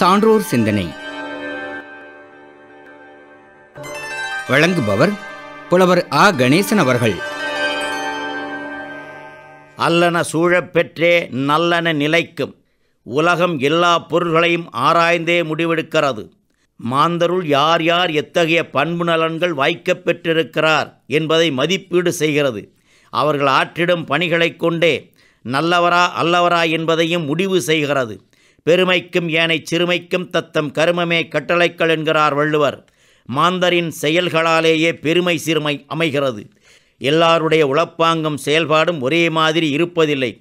சான்றோர் சிந்தனை வழங்குபவர் புலவர் ஆ கணேசன் அவர்கள் அல்லன சூழப்பெற்றே நல்லன நிலைக்கும் உலகம் எல்லா பொருள்களையும் ஆராய்ந்தே முடிவெடுக்கிறது மாந்தருள் யார் யார் எத்தகைய பண்பு நலன்கள் வாய்க்கப் பெற்றிருக்கிறார் என்பதை மதிப்பீடு செய்கிறது அவர்கள் ஆற்றிடும் பணிகளை கொண்டே நல்லவரா அல்லவரா என்பதையும் முடிவு செய்கிறது பெருமைக்கும் ஏனை சிறுமைக்கும் தத்தம் கருமமே கட்டளைக்கள் என்கிறார் வள்ளுவர் மாந்தரின் செயல்களாலேயே பெருமை சிறுமை அமைகிறது எல்லாருடைய உழப்பாங்கும் செயல்பாடும் ஒரே மாதிரி இருப்பதில்லை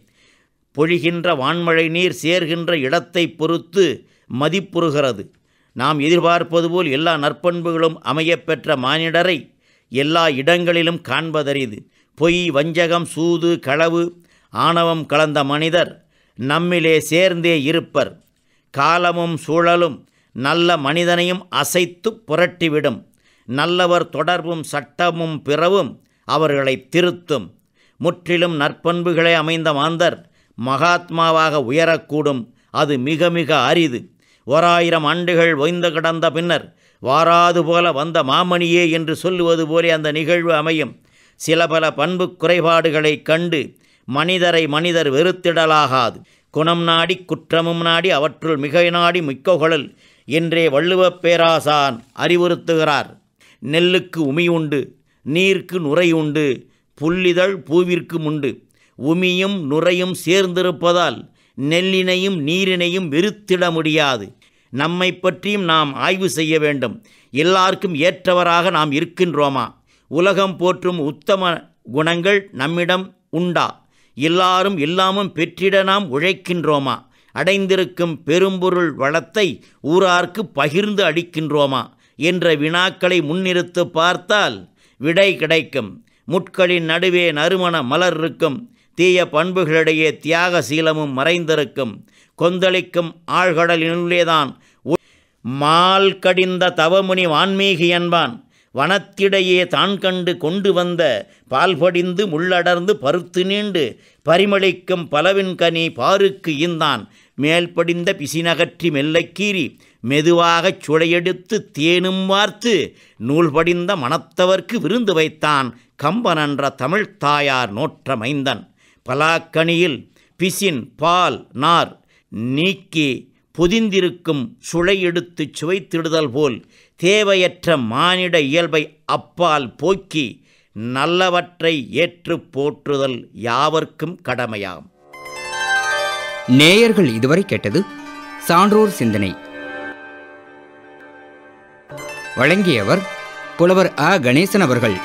பொழிகின்ற வான்மழை நீர் சேர்கின்ற இடத்தை பொறுத்து மதிப்புறுகிறது நாம் எதிர்பார்ப்பது போல் எல்லா நற்பண்புகளும் அமையப்பெற்ற மானிடரை எல்லா இடங்களிலும் காண்பதறிது பொய் வஞ்சகம் சூது களவு ஆணவம் கலந்த மனிதர் நம்மிலே சேர்ந்தே இருப்பர் காலமும் சூழலும் நல்ல மனிதனையும் அசைத்து புரட்டிவிடும் நல்லவர் தொடர்பும் சட்டமும் பிறவும் அவர்களை திருத்தும் முற்றிலும் நற்பண்புகளை அமைந்த மாந்தர் மகாத்மாவாக உயரக்கூடும் அது மிக மிக அரிது ஓர் ஆயிரம் ஆண்டுகள் ஒய்ந்து கிடந்த பின்னர் வாராது போல வந்த மாமணியே என்று சொல்லுவது போலே அந்த நிகழ்வு அமையும் சில பல பண்பு குறைபாடுகளை கண்டு மனிதரை மனிதர் வெறுத்திடலாகாது குணம் நாடி குற்றமும் நாடி அவற்றுள் மிகை நாடி மிக்கொகழல் என்றே வள்ளுவப்பேராசான் பேராசான் அறிவுறுத்துகிறார் நெல்லுக்கு உமி உண்டு நீர்க்கு நுரை உண்டு புல்லிதழ் பூவிற்கும் உண்டு உமியும் நுரையும் சேர்ந்திருப்பதால் நெல்லினையும் நீரினையும் வெறுத்திட முடியாது நம்மை பற்றியும் நாம் ஆய்வு செய்ய வேண்டும் எல்லாருக்கும் ஏற்றவராக நாம் இருக்கின்றோமா உலகம் போற்றும் உத்தம குணங்கள் நம்மிடம் உண்டா எல்லாரும் இல்லாமல் பெற்றிட நாம் உழைக்கின்றோமா அடைந்திருக்கும் பெரும்பொருள் வளத்தை ஊரார்க்கு பகிர்ந்து அடிக்கின்றோமா என்ற வினாக்களை முன்னிறுத்து பார்த்தால் விடை கிடைக்கும் முட்களின் நடுவே நறுமண மலர் இருக்கும் தீய பண்புகளிடையே தியாக சீலமும் மறைந்திருக்கும் கொந்தளிக்கும் ஆழ்கடலினுள்ளேதான் மால் கடிந்த தவமுனி வான்மீகி என்பான் வனத்திடையே தான் கண்டு கொண்டு வந்த பால்படிந்து முள்ளடர்ந்து பருத்து நீண்டு பரிமளிக்கும் பலவின் கனி பாருக்கு இந்தான் மேல்படிந்த பிசினகற்றி மெல்லக்கீறி மெதுவாகச் சுழையெடுத்து தேனும் வார்த்து நூல் படிந்த மனத்தவர்க்கு விருந்து வைத்தான் கம்பனன்ற தமிழ்த்தாயார் நோற்ற நோற்றமைந்தன் பலாக்கணியில் பிசின் பால் நார் நீக்கி புதிந்திருக்கும் சுழையெடுத்து சுவைத்திடுதல் போல் தேவையற்ற மானிட இயல்பை அப்பால் போக்கி நல்லவற்றை ஏற்று போற்றுதல் யாவர்க்கும் கடமையாம் நேயர்கள் இதுவரை கேட்டது சான்றோர் சிந்தனை வழங்கியவர் புலவர் அ கணேசன் அவர்கள்